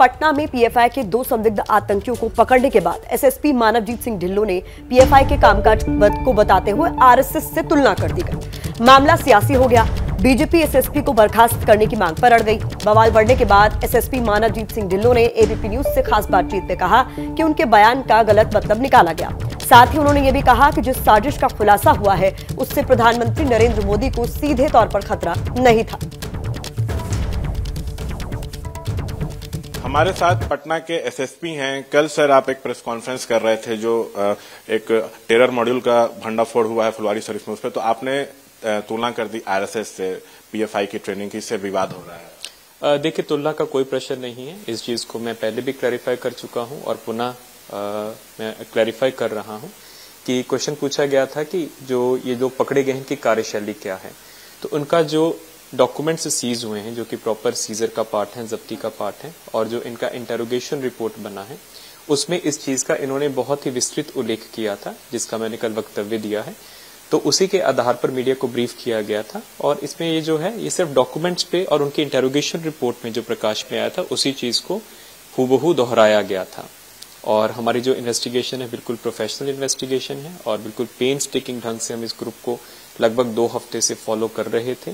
पटना में पीएफआई के दो संदिग्ध आतंकियों को पकड़ने के बाद एसएसपी मानवजीत सिंह ढिल्लो ने पीएफआई के कामकाज को बताते हुए आरएसएस से तुलना कर दी गई मामला सियासी हो गया बीजेपी एसएसपी को बर्खास्त करने की मांग पर अड़ गई बवाल बढ़ने के बाद एसएसपी मानवजीत सिंह ढिल्लो ने एबीपी न्यूज से खास बातचीत में कहा कि उनके बयान का गलत मतलब निकाला गया साथ ही उन्होंने ये भी कहा कि जिस साजिश का खुलासा हुआ है उससे प्रधानमंत्री नरेंद्र मोदी को सीधे तौर पर खतरा नहीं था हमारे साथ पटना के एसएसपी हैं कल सर आप एक प्रेस कॉन्फ्रेंस कर रहे थे जो एक टेरर मॉड्यूल का भंडाफोड़ हुआ है फुलवारी शरीफ में उस पर तो आपने तुलना कर दी आरएसएस से पीएफआई की ट्रेनिंग की से विवाद हो रहा है देखिए तुलना का कोई प्रश्न नहीं है इस चीज को मैं पहले भी क्लैरिफाई कर चुका हूं और पुनः मैं क्लैरिफाई कर रहा हूं कि क्वेश्चन पूछा गया था कि जो ये जो पकड़े गए हैं कि कार्यशैली क्या है तो उनका जो डॉक्यूमेंट सीज हुए हैं जो कि प्रॉपर सीजर का पार्ट है जब्ती का पार्ट है और जो इनका इंटेरोगेशन रिपोर्ट बना है उसमें इस चीज का इन्होंने बहुत ही विस्तृत उल्लेख किया था जिसका मैंने कल वक्तव्य दिया है तो उसी के आधार पर मीडिया को ब्रीफ किया गया था और इसमें ये जो है ये सिर्फ डॉक्यूमेंट्स पे और उनके इंटेरोगेशन रिपोर्ट में जो प्रकाश में आया था उसी चीज को हूबहू दोहराया गया था और हमारी जो इन्वेस्टिगेशन है बिल्कुल प्रोफेशनल इन्वेस्टिगेशन है और बिल्कुल पेन स्टेकिंग ढंग से हम इस ग्रुप को लगभग दो हफ्ते से फॉलो कर रहे थे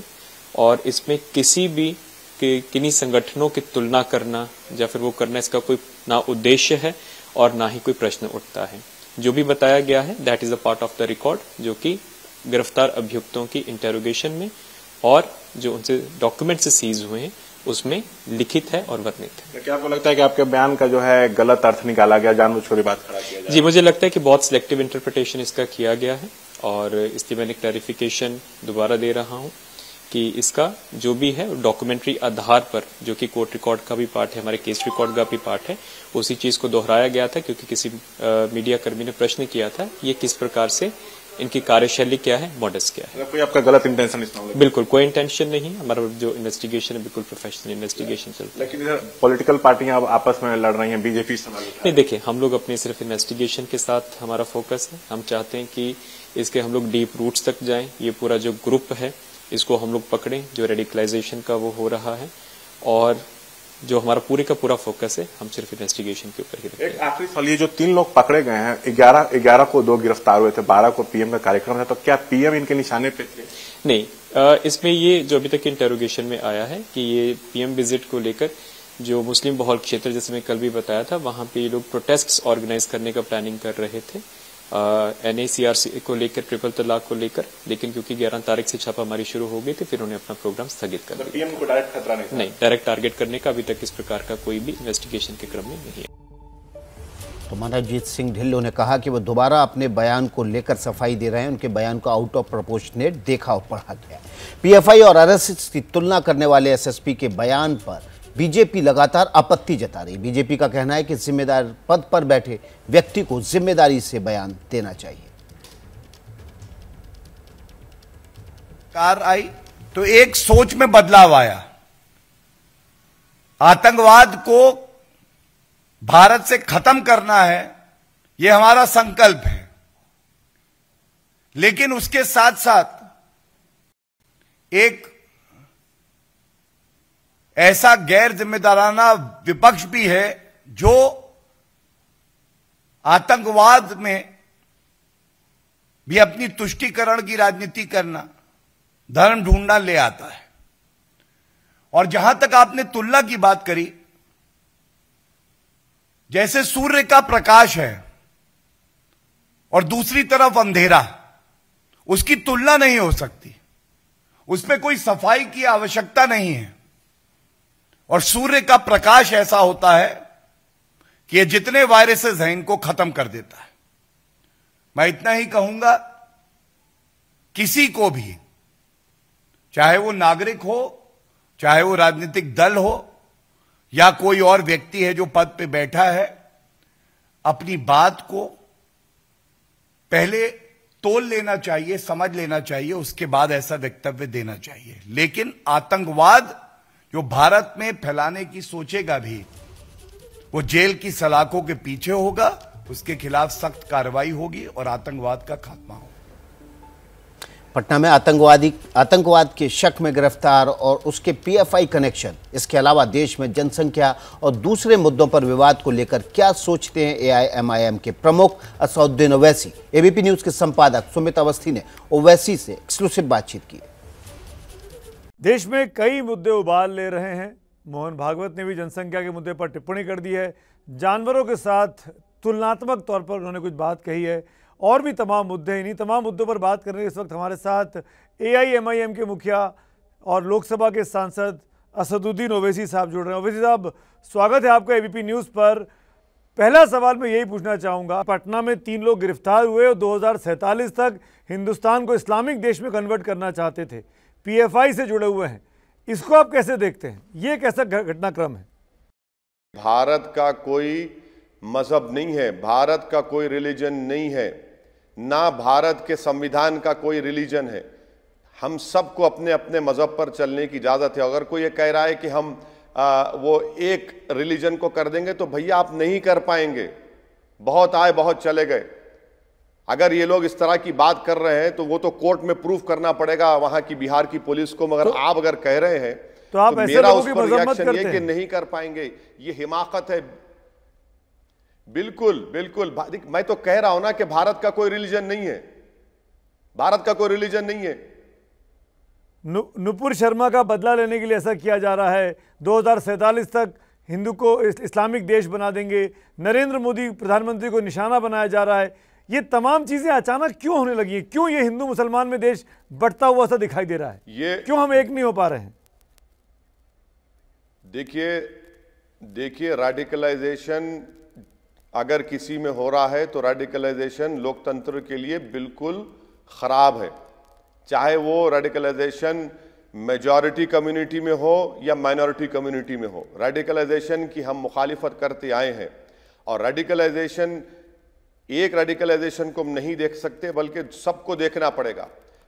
और इसमें किसी भी कि किन्हीं संगठनों की तुलना करना या फिर वो करना इसका कोई ना उद्देश्य है और ना ही कोई प्रश्न उठता है जो भी बताया गया है that is a part of the record जो कि गिरफ्तार अभियुक्तों की इंटेरोगेशन में और जो उनसे डॉक्यूमेंट से सीज हुए हैं उसमें लिखित है और वर्णित है क्या आपको लगता है कि आपके बयान का जो है गलत अर्थ निकाला गया बुझ बात किया जी मुझे लगता है कि बहुत सिलेक्टिव इंटरप्रिटेशन इसका किया गया है और इसलिए मैंने क्लैरिफिकेशन दोबारा दे रहा हूं कि इसका जो भी है डॉक्यूमेंट्री आधार पर जो कि कोर्ट रिकॉर्ड का भी पार्ट है हमारे केस रिकॉर्ड का भी पार्ट है उसी चीज को दोहराया गया था क्योंकि किसी मीडिया कर्मी ने प्रश्न किया था ये किस प्रकार से इनकी कार्यशैली क्या है मॉडल्स क्या है कोई आपका गलत इंटेंशन बिल्कुल कोई इंटेंशन नहीं हमारा जो इन्वेस्टिगेशन है बिल्कुल प्रोफेशनल इन्वेस्टिगेशन चल रहा है लेकिन पॉलिटिकल पार्टियां अब आपस में लड़ रही हैं बीजेपी नहीं देखिए हम लोग अपने सिर्फ इन्वेस्टिगेशन के साथ हमारा फोकस है हम चाहते हैं कि इसके हम लोग डीप रूट्स तक जाएं ये पूरा जो ग्रुप है इसको हम लोग पकड़ें जो रेडिकलाइजेशन का वो हो रहा है और जो हमारा पूरे का पूरा फोकस है हम सिर्फ इन्वेस्टिगेशन के ऊपर ही रखें आखिरी सवाल ये जो तीन लोग पकड़े गए हैं ग्यारह ग्यारह को दो गिरफ्तार हुए थे बारह को पीएम का कार्यक्रम था तो क्या पीएम इनके निशाने पे थे नहीं इसमें ये जो अभी तक इंटेरोगेशन में आया है कि ये पीएम विजिट को लेकर जो मुस्लिम बहुल क्षेत्र जैसे मैं कल भी बताया था वहां पे ये लोग प्रोटेस्ट ऑर्गेनाइज करने का प्लानिंग कर रहे थे एन को लेकर ट्रिपल तलाक को लेकर लेकिन क्योंकि 11 तारीख से छापामारी शुरू हो गई थी फिर उन्हें अपना प्रोग्राम स्थगित कर मतलब दिया पीएम को डायरेक्ट खतरा नहीं नहीं डायरेक्ट टारगेट करने का अभी तक इस प्रकार का कोई भी इन्वेस्टिगेशन के क्रम में नहीं है तो मनोजीत सिंह ढिल्लो ने कहा कि वो दोबारा अपने बयान को लेकर सफाई दे रहे हैं उनके बयान को आउट ऑफ प्रोपोर्शनेट देखा और पढ़ा गया पीएफआई और आरएसएस की तुलना करने वाले एसएसपी के बयान पर बीजेपी लगातार आपत्ति जता रही बीजेपी का कहना है कि जिम्मेदार पद पर बैठे व्यक्ति को जिम्मेदारी से बयान देना चाहिए कार आई तो एक सोच में बदलाव आया आतंकवाद को भारत से खत्म करना है यह हमारा संकल्प है लेकिन उसके साथ साथ एक ऐसा गैर जिम्मेदाराना विपक्ष भी है जो आतंकवाद में भी अपनी तुष्टिकरण की राजनीति करना धर्म ढूंढना ले आता है और जहां तक आपने तुलना की बात करी जैसे सूर्य का प्रकाश है और दूसरी तरफ अंधेरा उसकी तुलना नहीं हो सकती उसमें कोई सफाई की आवश्यकता नहीं है और सूर्य का प्रकाश ऐसा होता है कि ये जितने वायरसेस हैं इनको खत्म कर देता है मैं इतना ही कहूंगा किसी को भी चाहे वो नागरिक हो चाहे वो राजनीतिक दल हो या कोई और व्यक्ति है जो पद पे बैठा है अपनी बात को पहले तोल लेना चाहिए समझ लेना चाहिए उसके बाद ऐसा वक्तव्य देना चाहिए लेकिन आतंकवाद जो भारत में फैलाने की सोचेगा भी वो जेल की सलाखों के पीछे होगा उसके खिलाफ सख्त कार्रवाई होगी और आतंकवाद का खात्मा होगा पटना में आतंकवादी आतंकवाद के शक में गिरफ्तार और उसके पीएफआई कनेक्शन इसके अलावा देश में जनसंख्या और दूसरे मुद्दों पर विवाद को लेकर क्या सोचते हैं एआईएमआईएम के प्रमुख असउद्दीन ओवैसी एबीपी न्यूज के संपादक सुमित अवस्थी ने ओवैसी से एक्सक्लूसिव बातचीत की देश में कई मुद्दे उबाल ले रहे हैं मोहन भागवत ने भी जनसंख्या के मुद्दे पर टिप्पणी कर दी है जानवरों के साथ तुलनात्मक तौर पर उन्होंने कुछ बात कही है और भी तमाम मुद्दे इन्हीं तमाम मुद्दों पर बात करने इस वक्त हमारे साथ ए के मुखिया और लोकसभा के सांसद असदुद्दीन ओवैसी साहब जुड़ रहे हैं ओवैसी साहब स्वागत है आपका एबीपी न्यूज़ पर पहला सवाल मैं यही पूछना चाहूँगा पटना में तीन लोग गिरफ्तार हुए और दो तक हिंदुस्तान को इस्लामिक देश में कन्वर्ट करना चाहते थे पीएफआई से जुड़े हुए हैं इसको आप कैसे देखते हैं ये कैसा घटनाक्रम है भारत का कोई मजहब नहीं है भारत का कोई रिलीजन नहीं है ना भारत के संविधान का कोई रिलीजन है हम सबको अपने अपने मजहब पर चलने की इजाज़त है अगर कोई ये कह रहा है कि हम आ, वो एक रिलीजन को कर देंगे तो भैया आप नहीं कर पाएंगे बहुत आए बहुत चले गए अगर ये लोग इस तरह की बात कर रहे हैं तो वो तो कोर्ट में प्रूफ करना पड़ेगा वहां की बिहार की पुलिस को मगर तो, आप अगर कह रहे हैं तो आप तो ऐसे मेरा उस पर रिएक्शन ये कि नहीं कर पाएंगे ये हिमाकत है बिल्कुल बिल्कुल मैं तो कह रहा हूं ना कि भारत का कोई रिलीजन नहीं है भारत का कोई रिलीजन नहीं है नु, नुपुर शर्मा का बदला लेने के लिए ऐसा किया जा रहा है दो तक हिंदू को इस्लामिक देश बना देंगे नरेंद्र मोदी प्रधानमंत्री को निशाना बनाया जा रहा है ये तमाम चीजें अचानक क्यों होने लगी क्यों ये हिंदू मुसलमान में देश बढ़ता हुआ सा दिखाई दे रहा है ये क्यों हम एक नहीं हो पा रहे हैं देखिए देखिए रेडिकलाइजेशन अगर किसी में हो रहा है तो रेडिकलाइजेशन लोकतंत्र के लिए बिल्कुल खराब है चाहे वो रेडिकलाइजेशन मेजॉरिटी कम्युनिटी में हो या माइनॉरिटी कम्युनिटी में हो रेडिकलाइजेशन की हम मुखालिफत करते आए हैं और रेडिकलाइजेशन एक रेडिकलाइजेशन को हम नहीं देख सकते बल्कि सबको देखना पड़ेगा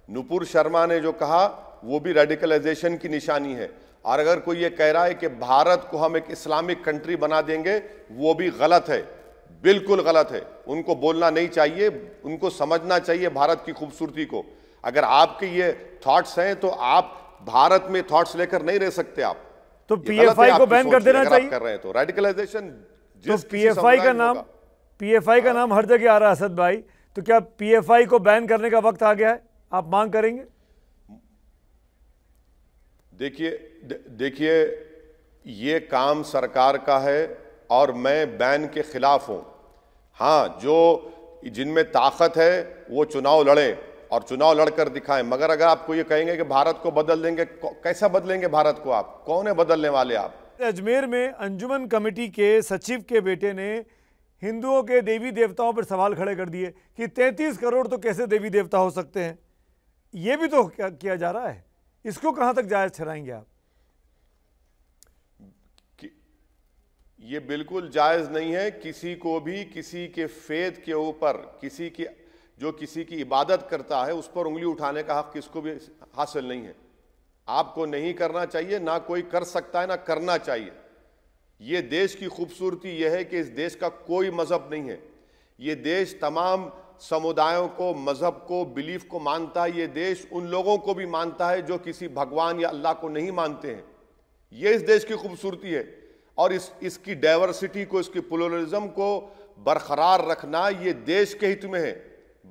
नुपुर शर्मा ने जो कहा वो भी रेडिकलाइजेशन की निशानी है और अगर कोई ये कह रहा है कि भारत को हम एक इस्लामिक कंट्री बना देंगे वो भी गलत है बिल्कुल गलत है उनको बोलना नहीं चाहिए उनको समझना चाहिए भारत की खूबसूरती को अगर आपके ये थॉट्स हैं तो आप भारत में थॉट्स लेकर नहीं रह सकते आप तो पीएफआई को बैन कर देना चाहिए कर रहे हैं तो रेडिकलाइजेशन तो पीएफआई का नाम पीएफआई का नाम हर जगह आ रहा है असद भाई तो क्या पीएफआई को बैन करने का वक्त आ गया है आप मांग करेंगे देखिए देखिए ये काम सरकार का है और मैं बैन के खिलाफ हूं हाँ जो जिनमें ताकत है वो चुनाव लड़े और चुनाव लड़कर दिखाएं मगर अगर आपको ये कहेंगे कि भारत को बदल देंगे कैसा बदलेंगे भारत को आप कौन है बदलने वाले आप अजमेर में अंजुमन कमेटी के सचिव के बेटे ने हिंदुओं के देवी देवताओं पर सवाल खड़े कर दिए कि 33 करोड़ तो कैसे देवी देवता हो सकते हैं ये भी तो किया जा रहा है इसको कहां तक जायज ठहराएंगे आप ये बिल्कुल जायज़ नहीं है किसी को भी किसी के फेद के ऊपर किसी की जो किसी की इबादत करता है उस पर उंगली उठाने का हक किसको भी हासिल नहीं है आपको नहीं करना चाहिए ना कोई कर सकता है ना करना चाहिए ये देश की खूबसूरती यह है कि इस देश का कोई मज़हब नहीं है ये देश तमाम समुदायों को मज़हब को बिलीफ को मानता है ये देश उन लोगों को भी मानता है जो किसी भगवान या अल्लाह को नहीं मानते हैं ये इस देश की खूबसूरती है और इस इसकी डाइवर्सिटी को इसकी पुलरिज्म को बरकरार रखना ये देश के हित में है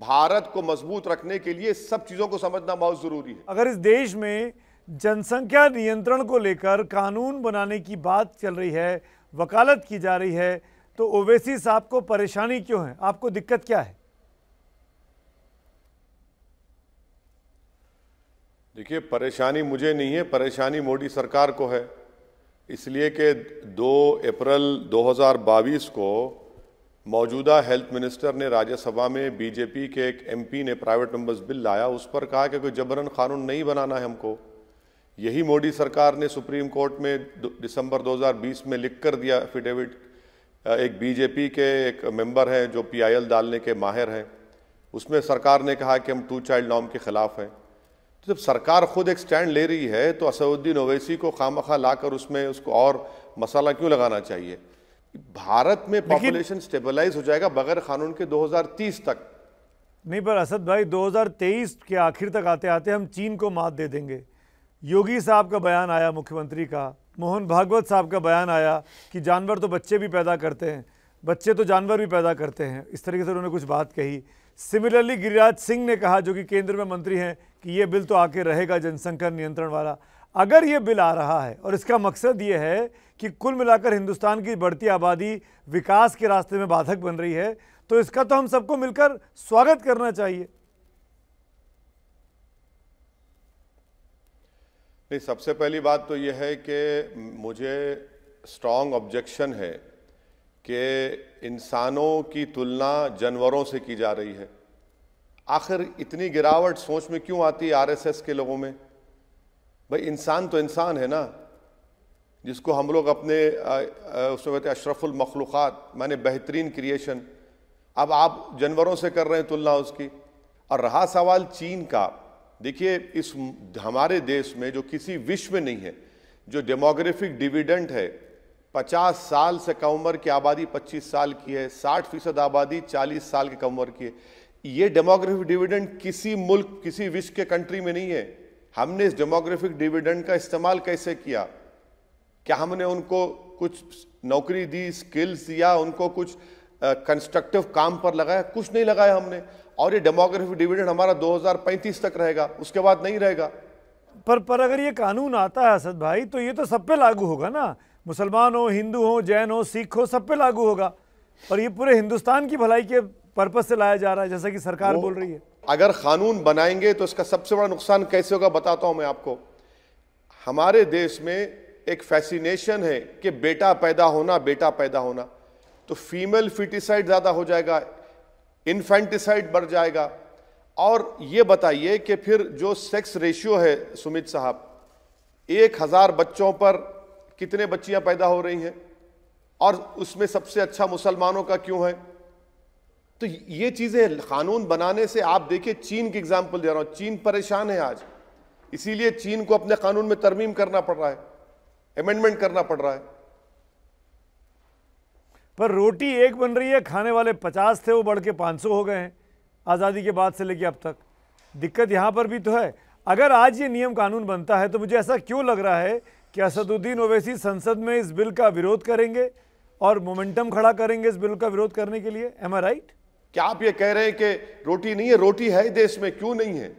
भारत को मजबूत रखने के लिए सब चीज़ों को समझना बहुत ज़रूरी है अगर इस देश में जनसंख्या नियंत्रण को लेकर कानून बनाने की बात चल रही है वकालत की जा रही है तो ओवैसी साहब को परेशानी क्यों है आपको दिक्कत क्या है देखिए परेशानी मुझे नहीं है परेशानी मोदी सरकार को है इसलिए कि 2 अप्रैल 2022 को मौजूदा हेल्थ मिनिस्टर ने राज्यसभा में बीजेपी के एक एमपी ने प्राइवेट मेंबर्स बिल लाया उस पर कहा कि कोई जबरन कानून नहीं बनाना है हमको यही मोदी सरकार ने सुप्रीम कोर्ट में दिसंबर 2020 में लिख कर दिया एफिडेविट एक बीजेपी के एक मेंबर हैं जो पीआईएल डालने के माहिर हैं उसमें सरकार ने कहा कि हम टू चाइल्ड नॉम के ख़िलाफ़ हैं तो जब सरकार खुद एक स्टैंड ले रही है तो असदुद्दीन ओवैसी को खाम लाकर उसमें उसको और मसाला क्यों लगाना चाहिए भारत में पॉपुलेशन स्टेबलाइज हो जाएगा बगैर कानून के 2030 तक नहीं पर असद भाई 2023 के आखिर तक आते आते हम चीन को मात दे देंगे योगी साहब का बयान आया मुख्यमंत्री का मोहन भागवत साहब का बयान आया कि जानवर तो बच्चे भी पैदा करते हैं बच्चे तो जानवर भी पैदा करते हैं इस तरीके से उन्होंने कुछ बात कही सिमिलरली गिरिराज सिंह ने कहा जो कि केंद्र में मंत्री हैं कि ये बिल तो आके रहेगा जनसंख्या नियंत्रण वाला अगर ये बिल आ रहा है और इसका मकसद ये है कि कुल मिलाकर हिंदुस्तान की बढ़ती आबादी विकास के रास्ते में बाधक बन रही है तो इसका तो हम सबको मिलकर स्वागत करना चाहिए नहीं सबसे पहली बात तो यह है कि मुझे स्ट्रॉन्ग ऑब्जेक्शन है कि इंसानों की तुलना जानवरों से की जा रही है आखिर इतनी गिरावट सोच में क्यों आती है आरएसएस के लोगों में भाई इंसान तो इंसान है ना जिसको हम लोग अपने उसमें कहते हैं अशरफुल मखलूक़ात माने बेहतरीन क्रिएशन अब आप जानवरों से कर रहे हैं तुलना उसकी और रहा सवाल चीन का देखिए इस हमारे देश में जो किसी विश्व में नहीं है जो डेमोग्राफिक डिविडेंट है 50 साल से कम उम्र की आबादी 25 साल की है 60 फीसद आबादी 40 साल की कम उम्र की है ये डेमोग्राफिक डिविडेंट किसी मुल्क किसी विश्व के कंट्री में नहीं है हमने इस डेमोग्राफिक डिविडेंट का इस्तेमाल कैसे किया क्या हमने उनको कुछ नौकरी दी स्किल्स दिया उनको कुछ कंस्ट्रक्टिव काम पर लगाया कुछ नहीं लगाया हमने और ये डेमोग्राफी डिविडेंड हमारा 2035 तक रहेगा उसके बाद नहीं रहेगा पर पर अगर ये कानून आता है असद भाई तो ये तो सब पे लागू होगा ना मुसलमान हो हिंदू हो जैन हो सिख हो सब पे लागू होगा और ये पूरे हिंदुस्तान की भलाई के पर्पज से लाया जा रहा है जैसा कि सरकार बोल रही है अगर कानून बनाएंगे तो इसका सबसे बड़ा नुकसान कैसे होगा बताता हूं मैं आपको हमारे देश में एक फैसिनेशन है कि बेटा पैदा होना बेटा पैदा होना तो फीमेल फिटिसाइड ज़्यादा हो जाएगा इन्फेंटिसाइड बढ़ जाएगा और ये बताइए कि फिर जो सेक्स रेशियो है सुमित साहब एक हज़ार बच्चों पर कितने बच्चियां पैदा हो रही हैं और उसमें सबसे अच्छा मुसलमानों का क्यों है तो ये चीज़ें कानून बनाने से आप देखिए चीन की एग्जाम्पल दे रहा हूँ चीन परेशान है आज इसीलिए चीन को अपने कानून में तरमीम करना पड़ रहा है अमेंडमेंट करना पड़ रहा है पर रोटी एक बन रही है खाने वाले पचास थे वो बढ़ के पाँच हो गए हैं आज़ादी के बाद से लेके अब तक दिक्कत यहाँ पर भी तो है अगर आज ये नियम कानून बनता है तो मुझे ऐसा क्यों लग रहा है कि असदुद्दीन ओवैसी संसद में इस बिल का विरोध करेंगे और मोमेंटम खड़ा करेंगे इस बिल का विरोध करने के लिए एम आई राइट क्या आप ये कह रहे हैं कि रोटी नहीं है रोटी है देश में क्यों नहीं है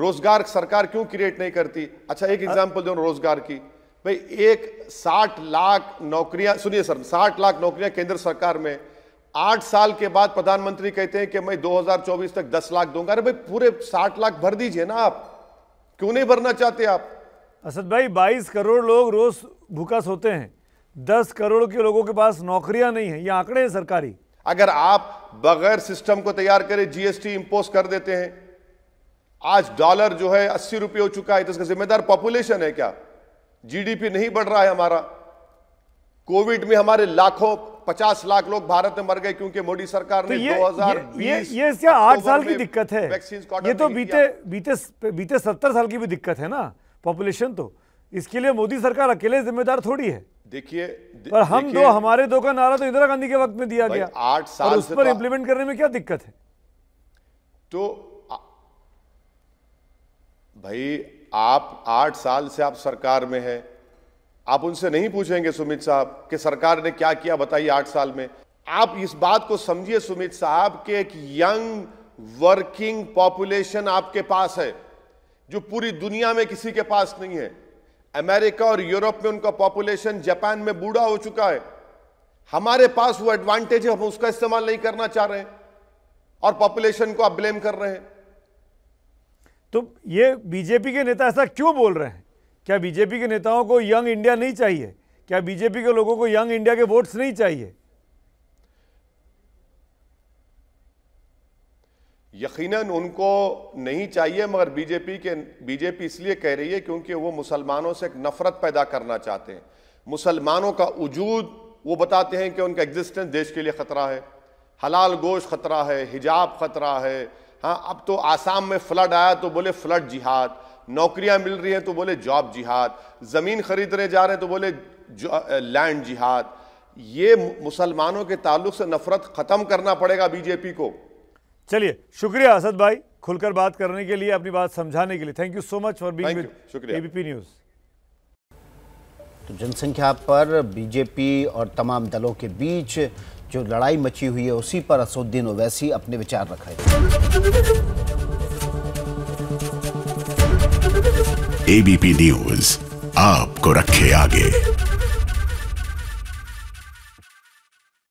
रोजगार सरकार क्यों क्रिएट नहीं करती अच्छा एक एग्जाम्पल दो रोजगार की भाई एक 60 लाख नौकरियां सुनिए सर 60 लाख नौकरियां केंद्र सरकार में आठ साल के बाद प्रधानमंत्री कहते हैं कि मैं 2024 तक 10 लाख दूंगा अरे भाई पूरे 60 लाख भर दीजिए ना आप क्यों नहीं भरना चाहते आप असद भाई 22 करोड़ लोग रोज भूखा सोते हैं 10 करोड़ के लोगों के पास नौकरियां नहीं है ये आंकड़े हैं सरकारी अगर आप बगैर सिस्टम को तैयार करें जीएसटी इंपोज कर देते हैं आज डॉलर जो है अस्सी रुपये हो चुका है तो इसका जिम्मेदार पॉपुलेशन है क्या जीडीपी नहीं बढ़ रहा है हमारा कोविड में हमारे लाखों पचास लाख लोग भारत में मर गए क्योंकि मोदी सरकार तो ने दो ये क्या आठ साल की दिक्कत है ये तो बीते बीते बीते सत्तर साल की भी दिक्कत है ना पॉपुलेशन तो इसके लिए मोदी सरकार अकेले जिम्मेदार थोड़ी है देखिए पर हम दो हमारे दो का नारा तो इंदिरा गांधी के वक्त में दिया गया आठ साल उस पर इम्प्लीमेंट तो- करने में क्या दिक्कत है तो भाई आप आठ साल से आप सरकार में हैं आप उनसे नहीं पूछेंगे सुमित साहब कि सरकार ने क्या किया बताइए आठ साल में आप इस बात को समझिए सुमित साहब कि एक यंग वर्किंग पॉपुलेशन आपके पास है जो पूरी दुनिया में किसी के पास नहीं है अमेरिका और यूरोप में उनका पॉपुलेशन जापान में बूढ़ा हो चुका है हमारे पास वो एडवांटेज है हम उसका इस्तेमाल नहीं करना चाह रहे हैं और पॉपुलेशन को आप ब्लेम कर रहे हैं तो ये बीजेपी के नेता ऐसा क्यों बोल रहे हैं क्या बीजेपी के नेताओं को यंग इंडिया नहीं चाहिए क्या बीजेपी के लोगों को यंग इंडिया के वोट्स नहीं चाहिए यकीनन उनको नहीं चाहिए मगर बीजेपी के बीजेपी इसलिए कह रही है क्योंकि वो मुसलमानों से एक नफरत पैदा करना चाहते हैं मुसलमानों का वजूद वो बताते हैं कि उनका एग्जिस्टेंस देश के लिए ख़तरा है हलाल गोश ख़तरा है हिजाब ख़तरा है हाँ अब तो आसाम में फ्लड आया तो बोले फ्लड जिहाद नौकरियां मिल रही हैं तो बोले जॉब जिहाद ज़मीन खरीदने जा रहे हैं तो बोले लैंड जिहाद ये मुसलमानों के ताल्लुक से नफरत ख़त्म करना पड़ेगा बीजेपी को चलिए शुक्रिया असद भाई खुलकर बात करने के लिए अपनी बात समझाने के लिए thank you so much for being with ABP News तो जनसंख्या पर बीजेपी और तमाम दलों के बीच जो लड़ाई मची हुई है उसी पर असुद्दीन ओवैसी अपने विचार रख रहे एबीपी न्यूज आपको रखे आगे